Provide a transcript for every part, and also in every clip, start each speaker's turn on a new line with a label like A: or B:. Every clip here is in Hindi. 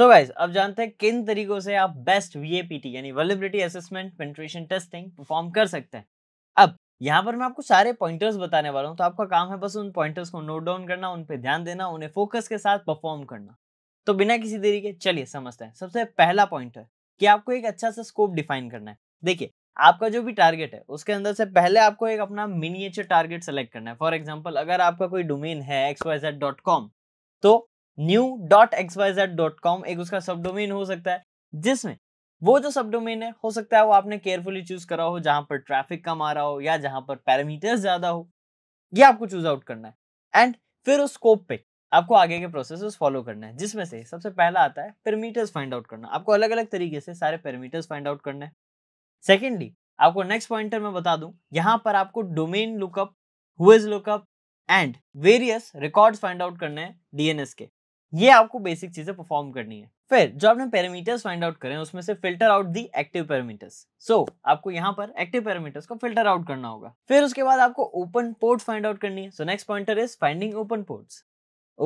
A: सो so गाइज अब जानते हैं किन तरीकों से आप बेस्ट वीएपीटी यानी vulnerability assessment penetration testing perform कर सकते हैं अब यहाँ पर मैं आपको सारे पॉइंटर्स बताने वाला हूँ तो आपका काम है बस उन पॉइंटर्स को नोट डाउन करना उन पर ध्यान देना उन्हें फोकस के साथ परफॉर्म करना तो बिना किसी देरी के चलिए समझते हैं सबसे पहला पॉइंटर कि आपको एक अच्छा सा स्कोप डिफाइन करना है देखिए आपका जो भी टारगेट है उसके अंदर से पहले आपको एक अपना मिनिएचर टारगेट सेलेक्ट करना है फॉर एग्जाम्पल अगर आपका कोई डोमेन है X Y Z dot com तो new dot X Y Z dot com एक उसका सब डोमेन हो सकता है जिसमें वो जो सब डोमेन है हो सकता है वो आपने केयरफुली चूज करा हो जहां पर ट्रैफिक कम आ रहा हो या जहां पर पैरामीटर्स ज्यादा हो ये आपको चूज आउट करना है एंड फिर उस स्कोप पे आपको आगे के प्रोसेस फॉलो करना है जिसमें से सबसे पहला आता है पैरामीटर्स फाइंड आउट करना आपको अलग अलग तरीके से सारे पैरामीटर्स फाइंड आउट करना है सेकेंडली आपको नेक्स्ट पॉइंटर में बता दूं यहाँ पर आपको domain lookup whois lookup and various records find out करने हैं डीएनएस के ये आपको बेसिक चीजें परफॉर्म करनी है फिर जो आपने पैरामीटर्स फाइंड आउट करें उसमें से filter out the active parameters so आपको यहाँ पर एक्टिव पैरामीटर्स को फिल्टर आउट करना होगा फिर उसके बाद आपको ओपन पोर्ट फाइंड आउट करनी है so next pointer is finding open ports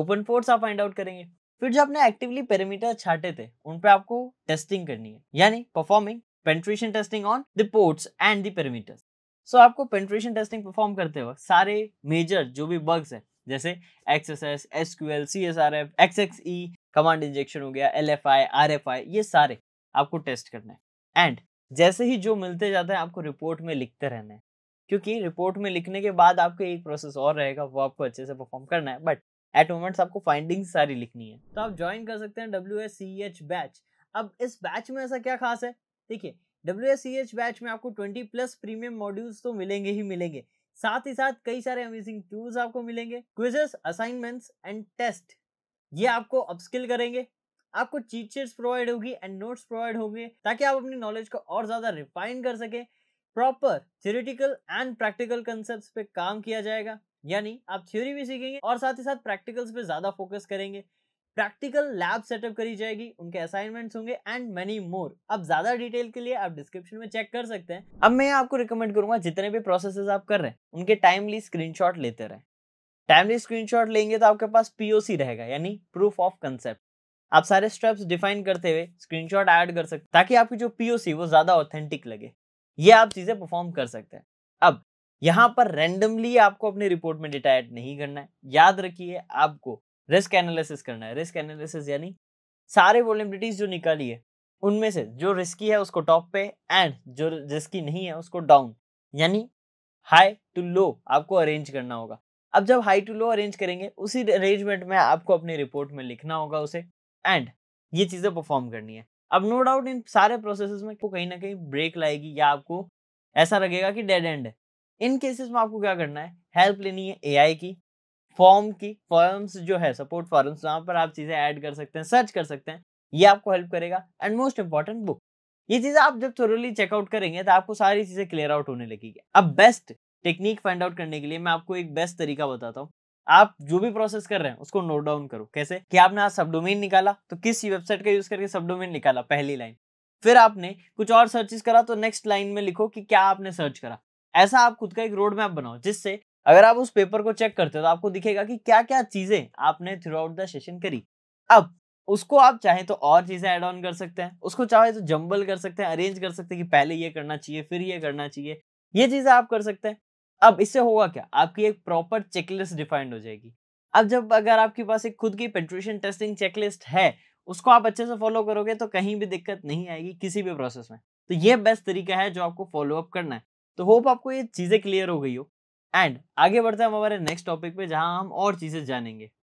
A: open ports आप फाइंड आउट करेंगे फिर जो आपने एक्टिवली पैरामीटर छाटे थे उन पे आपको टेस्टिंग करनी है यानी performing penetration testing on the ports and the parameters so आपको पेंट्रेशन टेस्टिंग परफॉर्म करते वक्त सारे मेजर जो भी बग्स है जैसे X S S S Q L C S R F X X E command injection हो गया L F I R F I ये सारे आपको टेस्ट करने हैं एंड जैसे ही जो मिलते जाते हैं आपको रिपोर्ट में लिखते रहना है क्योंकि रिपोर्ट में लिखने के बाद आपके एक प्रोसेस और रहेगा वो आपको अच्छे से परफॉर्म करना है बट एट मोमेंट्स आपको फाइंडिंग्स सारी लिखनी है तो आप ज्वाइन कर सकते हैं W S C H batch अब इस बैच में ऐसा क्या खास है देखिए W S C H batch में आपको ट्वेंटी प्लस प्रीमियम मॉड्यूल्स तो मिलेंगे ही मिलेंगे साथ ही साथ कई सारे अमेजिंग टूल्स आपको मिलेंगे क्विजेस असाइनमेंट्स एंड टेस्ट ये आपको अपस्किल करेंगे आपको चीट शीट्स प्रोवाइड होगी एंड नोट्स प्रोवाइड होंगे ताकि आप अपनी नॉलेज को और ज़्यादा रिफाइन कर सकें proper theoretical and practical concept पे काम किया जाएगा यानी आप थ्योरी भी सीखेंगे और साथ ही साथ प्रैक्टिकल्स पे ज़्यादा फोकस करेंगे प्रैक्टिकल लैब सेटअप करी जाएगी उनके असाइनमेंट्स होंगे एंड मेनी मोर अब ज्यादा डिटेल के लिए आप डिस्क्रिप्शन में चेक कर सकते हैं अब मैं आपको रिकमेंड करूंगा जितने भी प्रोसेस आप कर रहे हैं उनके टाइमली स्क्रीनशॉट लेते रहें टाइमली स्क्रीनशॉट लेंगे तो आपके पास पीओसी रहेगा यानी प्रूफ ऑफ कंसेप्ट आप सारे स्टेप्स डिफाइन करते हुए स्क्रीनशॉट ऐड कर सकते ताकि आपकी जो पीओसी वो ज्यादा ऑथेंटिक लगे ये आप चीजें परफॉर्म कर सकते हैं अब यहाँ पर रैंडमली आपको अपनी रिपोर्ट में डेटा ऐड नहीं करना है याद रखिए आपको रिस्क एनालिसिस करना है रिस्क एनालिसिस यानी सारे वोलेबिलिटीज जो निकाली है उनमें से जो रिस्की है उसको टॉप पे एंड जो रिस्की नहीं है उसको डाउन यानी हाई टू लो आपको अरेंज करना होगा अब जब हाई टू लो अरेंज करेंगे उसी अरेंजमेंट में आपको अपने रिपोर्ट में लिखना होगा उसे एंड ये चीज़ें परफॉर्म करनी है अब नो डाउट इन सारे प्रोसेस में आपको कहीं ना कहीं ब्रेक लाएगी या आपको ऐसा लगेगा कि डेड एंड है इन केसेस में आपको क्या करना है हेल्प लेनी है एआई की फॉर्म की फॉर्म्स जो है सपोर्ट फॉर्म्स वहाँ पर आप चीज़ें ऐड कर सकते हैं सर्च कर सकते हैं ये आपको हेल्प करेगा एंड मोस्ट इंपॉर्टेंट बुक ये चीज़ आप जब थोरली चेकआउट करेंगे तो आपको सारी चीज़ें क्लियर आउट होने लगेगी अब बेस्ट टेक्निक फाइंड आउट करने के लिए मैं आपको एक बेस्ट तरीका बताता हूँ आप जो भी प्रोसेस कर रहे हैं उसको नोट डाउन करो कैसे कि आपने आज सब डोमेन निकाला तो किस वेबसाइट का यूज़ करके सब डोमेन निकाला पहली लाइन फिर आपने कुछ और सर्चेस करा तो नेक्स्ट लाइन में लिखो कि क्या आपने सर्च करा ऐसा आप खुद का एक रोड मैप बनाओ जिससे अगर आप उस पेपर को चेक करते हो तो आपको दिखेगा कि क्या क्या चीज़ें आपने थ्रू आउट द सेशन करी अब उसको आप चाहे तो और चीज़ें ऐड ऑन कर सकते हैं उसको चाहे तो जम्बल कर सकते हैं अरेंज कर सकते हैं कि पहले ये करना चाहिए फिर ये करना चाहिए ये चीज़ें आप कर सकते हैं अब इससे होगा क्या आपकी एक प्रॉपर चेकलिस्ट डिफाइंड हो जाएगी अब जब अगर आपके पास एक खुद की पेट्रिशन टेस्टिंग चेकलिस्ट है उसको आप अच्छे से फॉलो करोगे तो कहीं भी दिक्कत नहीं आएगी किसी भी प्रोसेस में तो ये बेस्ट तरीका है जो आपको फॉलो अप करना है तो होप आपको ये चीज़ें क्लियर हो गई हो एंड आगे बढ़ते हैं हम हमारे नेक्स्ट टॉपिक पे जहां हम और चीज़ें जानेंगे